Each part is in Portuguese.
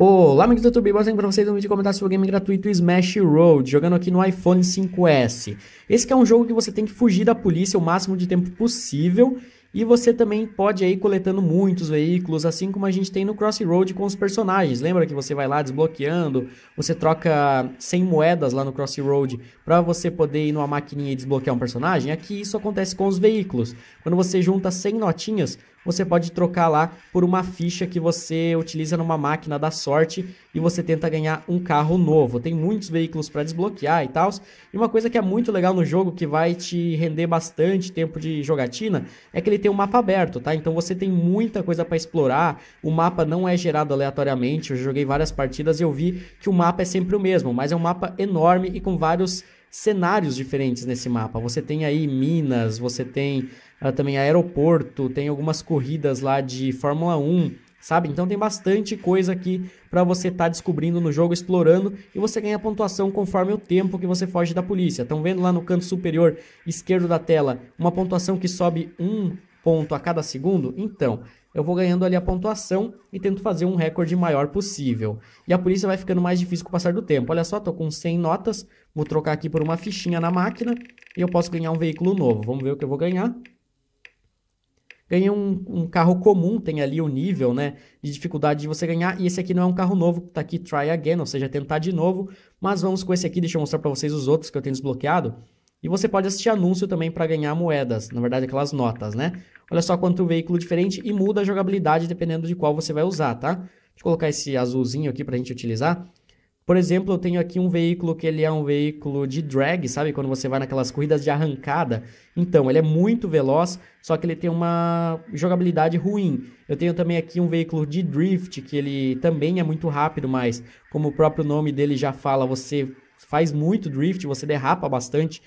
Olá, amigos do YouTube, bora para vocês um vídeo comentar sobre o game gratuito Smash Road, jogando aqui no iPhone 5S. Esse é um jogo que você tem que fugir da polícia o máximo de tempo possível, e você também pode ir coletando muitos veículos, assim como a gente tem no Crossroad com os personagens. Lembra que você vai lá desbloqueando, você troca 100 moedas lá no Crossroad para você poder ir numa maquininha e desbloquear um personagem? Aqui isso acontece com os veículos. Quando você junta 100 notinhas, você pode trocar lá por uma ficha que você utiliza numa máquina da sorte e você tenta ganhar um carro novo. Tem muitos veículos para desbloquear e tal. E uma coisa que é muito legal no jogo, que vai te render bastante tempo de jogatina, é que ele tem um mapa aberto, tá? Então você tem muita coisa para explorar. O mapa não é gerado aleatoriamente. Eu joguei várias partidas e eu vi que o mapa é sempre o mesmo, mas é um mapa enorme e com vários cenários diferentes nesse mapa. Você tem aí Minas, você tem uh, também aeroporto, tem algumas corridas lá de Fórmula 1, sabe? Então tem bastante coisa aqui para você estar tá descobrindo no jogo, explorando, e você ganha pontuação conforme o tempo que você foge da polícia. Estão vendo lá no canto superior esquerdo da tela uma pontuação que sobe um ponto a cada segundo, então eu vou ganhando ali a pontuação e tento fazer um recorde maior possível. E a polícia vai ficando mais difícil com o passar do tempo. Olha só, tô com 100 notas, vou trocar aqui por uma fichinha na máquina e eu posso ganhar um veículo novo. Vamos ver o que eu vou ganhar. Ganhei um, um carro comum, tem ali o um nível né, de dificuldade de você ganhar. E esse aqui não é um carro novo, tá aqui try again, ou seja, tentar de novo. Mas vamos com esse aqui, deixa eu mostrar para vocês os outros que eu tenho desbloqueado. E você pode assistir anúncio também para ganhar moedas, na verdade aquelas notas, né? Olha só quanto veículo diferente e muda a jogabilidade dependendo de qual você vai usar, tá? Deixa eu colocar esse azulzinho aqui para a gente utilizar. Por exemplo, eu tenho aqui um veículo que ele é um veículo de drag, sabe? Quando você vai naquelas corridas de arrancada. Então, ele é muito veloz, só que ele tem uma jogabilidade ruim. Eu tenho também aqui um veículo de drift, que ele também é muito rápido, mas como o próprio nome dele já fala, você faz muito drift, você derrapa bastante,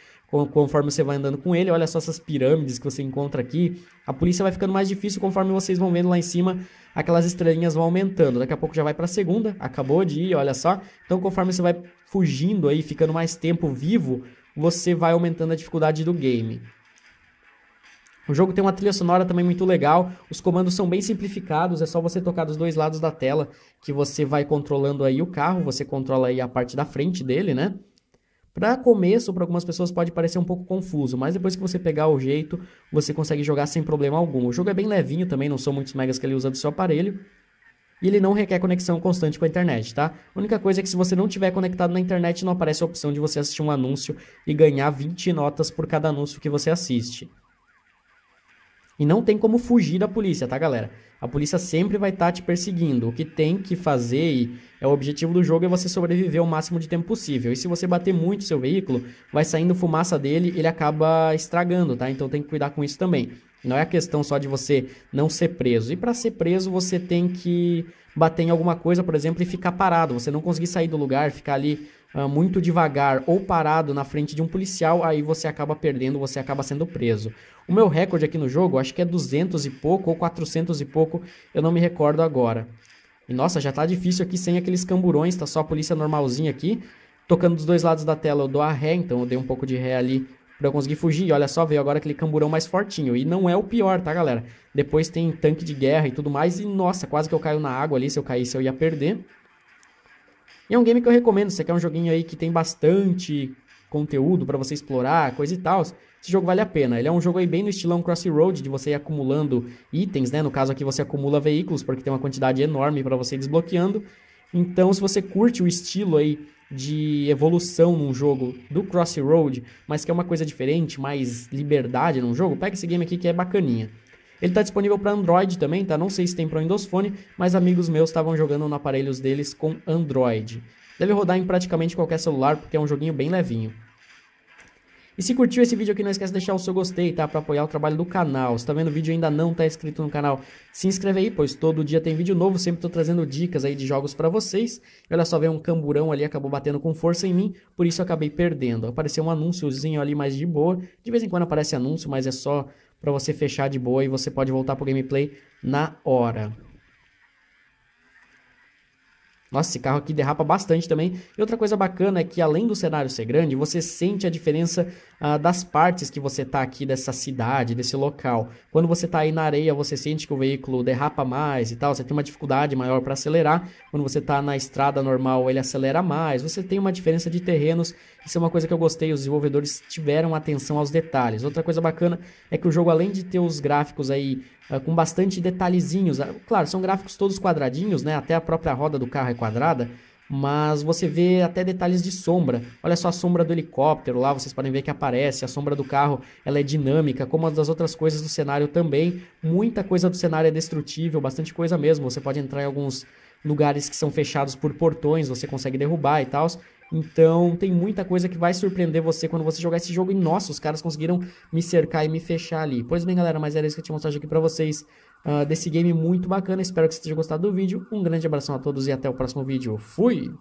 conforme você vai andando com ele. Olha só essas pirâmides que você encontra aqui. A polícia vai ficando mais difícil conforme vocês vão vendo lá em cima, aquelas estrelinhas vão aumentando. Daqui a pouco já vai para a segunda, acabou de ir, olha só. Então, conforme você vai fugindo aí, ficando mais tempo vivo, você vai aumentando a dificuldade do game. O jogo tem uma trilha sonora também muito legal. Os comandos são bem simplificados, é só você tocar dos dois lados da tela que você vai controlando aí o carro, você controla aí a parte da frente dele, né? Para começo, para algumas pessoas pode parecer um pouco confuso, mas depois que você pegar o jeito, você consegue jogar sem problema algum. O jogo é bem levinho também, não são muitos megas que ele usa do seu aparelho. E ele não requer conexão constante com a internet, tá? A única coisa é que se você não tiver conectado na internet, não aparece a opção de você assistir um anúncio e ganhar 20 notas por cada anúncio que você assiste. E não tem como fugir da polícia, tá, galera? A polícia sempre vai estar tá te perseguindo. O que tem que fazer e é o objetivo do jogo é você sobreviver o máximo de tempo possível. E se você bater muito seu veículo, vai saindo fumaça dele, ele acaba estragando, tá? Então tem que cuidar com isso também. Não é a questão só de você não ser preso. E para ser preso, você tem que bater em alguma coisa, por exemplo, e ficar parado. Você não conseguir sair do lugar, ficar ali uh, muito devagar ou parado na frente de um policial, aí você acaba perdendo, você acaba sendo preso. O meu recorde aqui no jogo, acho que é 200 e pouco ou 400 e pouco, eu não me recordo agora. E nossa, já tá difícil aqui sem aqueles camburões, tá só a polícia normalzinha aqui. Tocando dos dois lados da tela eu dou a ré, então eu dei um pouco de ré ali pra eu conseguir fugir. E olha só, veio agora aquele camburão mais fortinho. E não é o pior, tá, galera? Depois tem tanque de guerra e tudo mais. E nossa, quase que eu caio na água ali. Se eu caísse, eu ia perder. E é um game que eu recomendo, se você quer um joguinho aí que tem bastante conteúdo para você explorar, coisa e tal, esse jogo vale a pena. Ele é um jogo aí bem no estilão Crossroad, de você ir acumulando itens, né? No caso aqui você acumula veículos, porque tem uma quantidade enorme para você ir desbloqueando. Então, se você curte o estilo aí de evolução num jogo do Crossroad, mas que é uma coisa diferente, mais liberdade num jogo, pega esse game aqui que é bacaninha. Ele está disponível para Android também, tá? Não sei se tem para Windows Phone, mas amigos meus estavam jogando no aparelhos deles com Android. Deve rodar em praticamente qualquer celular, porque é um joguinho bem levinho. E se curtiu esse vídeo aqui, não esquece de deixar o seu gostei, tá? Pra apoiar o trabalho do canal. Se tá vendo o vídeo e ainda não tá inscrito no canal, se inscreve aí, pois todo dia tem vídeo novo. Sempre tô trazendo dicas aí de jogos para vocês. E olha só, veio um camburão ali, acabou batendo com força em mim, por isso eu acabei perdendo. Apareceu um anúnciozinho ali mais de boa. De vez em quando aparece anúncio, mas é só para você fechar de boa e você pode voltar pro gameplay na hora. Nossa, esse carro aqui derrapa bastante também. E outra coisa bacana é que além do cenário ser grande, você sente a diferença ah, das partes que você tá aqui dessa cidade, desse local. Quando você tá aí na areia, você sente que o veículo derrapa mais e tal, você tem uma dificuldade maior para acelerar. Quando você tá na estrada normal, ele acelera mais. Você tem uma diferença de terrenos isso é uma coisa que eu gostei, os desenvolvedores tiveram atenção aos detalhes. Outra coisa bacana é que o jogo, além de ter os gráficos aí uh, com bastante detalhezinhos, uh, claro, são gráficos todos quadradinhos, né? Até a própria roda do carro é quadrada, mas você vê até detalhes de sombra. Olha só a sombra do helicóptero lá, vocês podem ver que aparece, a sombra do carro, ela é dinâmica, como as das outras coisas do cenário também. Muita coisa do cenário é destrutível, bastante coisa mesmo. Você pode entrar em alguns lugares que são fechados por portões, você consegue derrubar e tal. Então tem muita coisa que vai surpreender você quando você jogar esse jogo. E nossa, os caras conseguiram me cercar e me fechar ali. Pois bem, galera, mas era isso que eu tinha mostrado aqui pra vocês uh, desse game muito bacana. Espero que vocês tenham gostado do vídeo. Um grande abração a todos e até o próximo vídeo. Fui!